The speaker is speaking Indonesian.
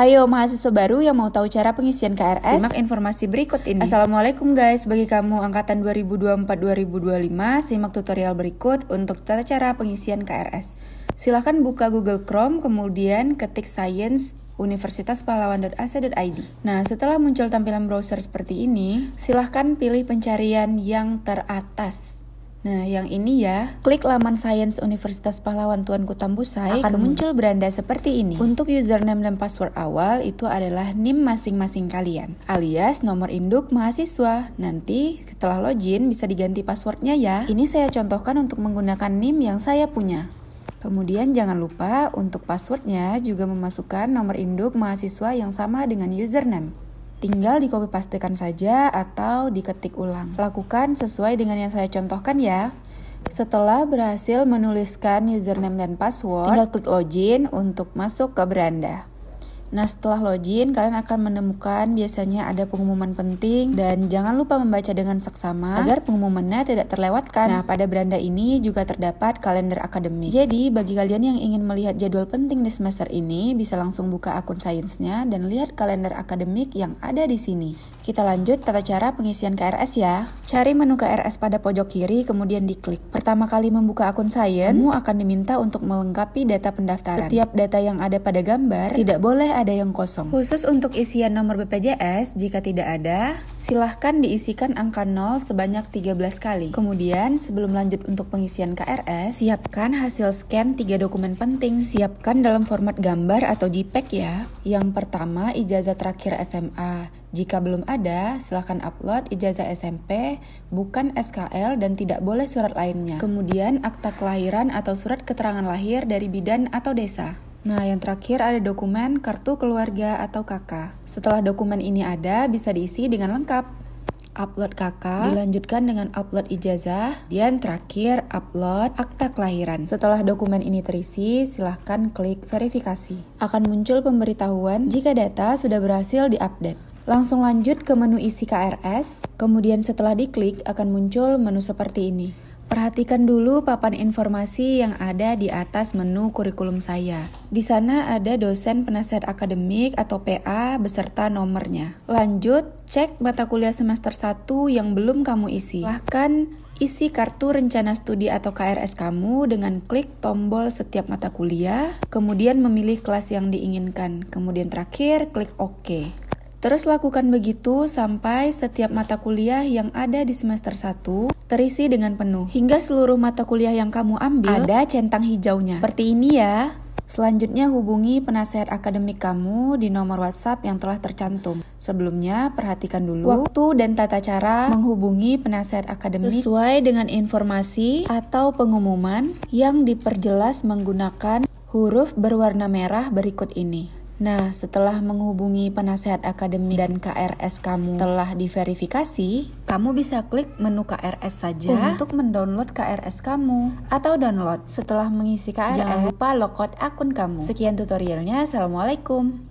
Hayo mahasiswa baru yang mau tahu cara pengisian KRS, simak informasi berikut ini. Assalamualaikum guys, bagi kamu angkatan 2024-2025, simak tutorial berikut untuk tata cara pengisian KRS. Silahkan buka Google Chrome, kemudian ketik science universitaspahlawan.ac.id. Nah, setelah muncul tampilan browser seperti ini, silahkan pilih pencarian yang teratas. Nah, yang ini ya, klik laman Sains Universitas Pahlawan Tuanku Tambusai akan muncul beranda seperti ini. Untuk username dan password awal itu adalah NIM masing-masing kalian, alias nomor induk mahasiswa. Nanti setelah login bisa diganti passwordnya ya. Ini saya contohkan untuk menggunakan NIM yang saya punya. Kemudian jangan lupa untuk passwordnya juga memasukkan nomor induk mahasiswa yang sama dengan username. Tinggal di copy pastekan saja atau diketik ulang. Lakukan sesuai dengan yang saya contohkan ya. Setelah berhasil menuliskan username dan password, tinggal klik login untuk masuk ke beranda. Nah, setelah login, kalian akan menemukan biasanya ada pengumuman penting dan jangan lupa membaca dengan seksama agar pengumumannya tidak terlewatkan. Nah, pada beranda ini juga terdapat kalender akademik. Jadi, bagi kalian yang ingin melihat jadwal penting di semester ini, bisa langsung buka akun sainsnya dan lihat kalender akademik yang ada di sini. Kita lanjut tata cara pengisian KRS ya. Cari menu KRS pada pojok kiri, kemudian diklik. Pertama kali membuka akun Science, kamu akan diminta untuk melengkapi data pendaftaran. Setiap data yang ada pada gambar, tidak boleh ada yang kosong. Khusus untuk isian nomor BPJS, jika tidak ada, silahkan diisikan angka 0 sebanyak 13 kali. Kemudian, sebelum lanjut untuk pengisian KRS, siapkan hasil scan tiga dokumen penting. Siapkan dalam format gambar atau JPEG ya. Yang pertama, ijazah terakhir SMA. Jika belum ada, silakan upload ijazah SMP, bukan SKL dan tidak boleh surat lainnya. Kemudian akta kelahiran atau surat keterangan lahir dari bidan atau desa. Nah, yang terakhir ada dokumen kartu keluarga atau KK. Setelah dokumen ini ada, bisa diisi dengan lengkap. Upload KK, dilanjutkan dengan upload ijazah, dan terakhir upload akta kelahiran. Setelah dokumen ini terisi, silahkan klik verifikasi. Akan muncul pemberitahuan jika data sudah berhasil diupdate. Langsung lanjut ke menu isi KRS, kemudian setelah diklik akan muncul menu seperti ini. Perhatikan dulu papan informasi yang ada di atas menu kurikulum saya. Di sana ada dosen penasihat akademik atau PA beserta nomornya. Lanjut, cek mata kuliah semester 1 yang belum kamu isi. Bahkan isi kartu rencana studi atau KRS kamu dengan klik tombol setiap mata kuliah, kemudian memilih kelas yang diinginkan. Kemudian terakhir, klik OK. Terus lakukan begitu sampai setiap mata kuliah yang ada di semester 1 terisi dengan penuh. Hingga seluruh mata kuliah yang kamu ambil ada centang hijaunya. Seperti ini ya. Selanjutnya hubungi penasehat akademik kamu di nomor WhatsApp yang telah tercantum. Sebelumnya, perhatikan dulu waktu dan tata cara menghubungi penasehat akademik sesuai dengan informasi atau pengumuman yang diperjelas menggunakan huruf berwarna merah berikut ini. Nah, setelah menghubungi penasehat akademi dan KRS kamu telah diverifikasi, kamu bisa klik menu KRS saja untuk mendownload KRS kamu atau download setelah mengisi KRS. Jangan lupa lokot akun kamu. Sekian tutorialnya. Assalamualaikum.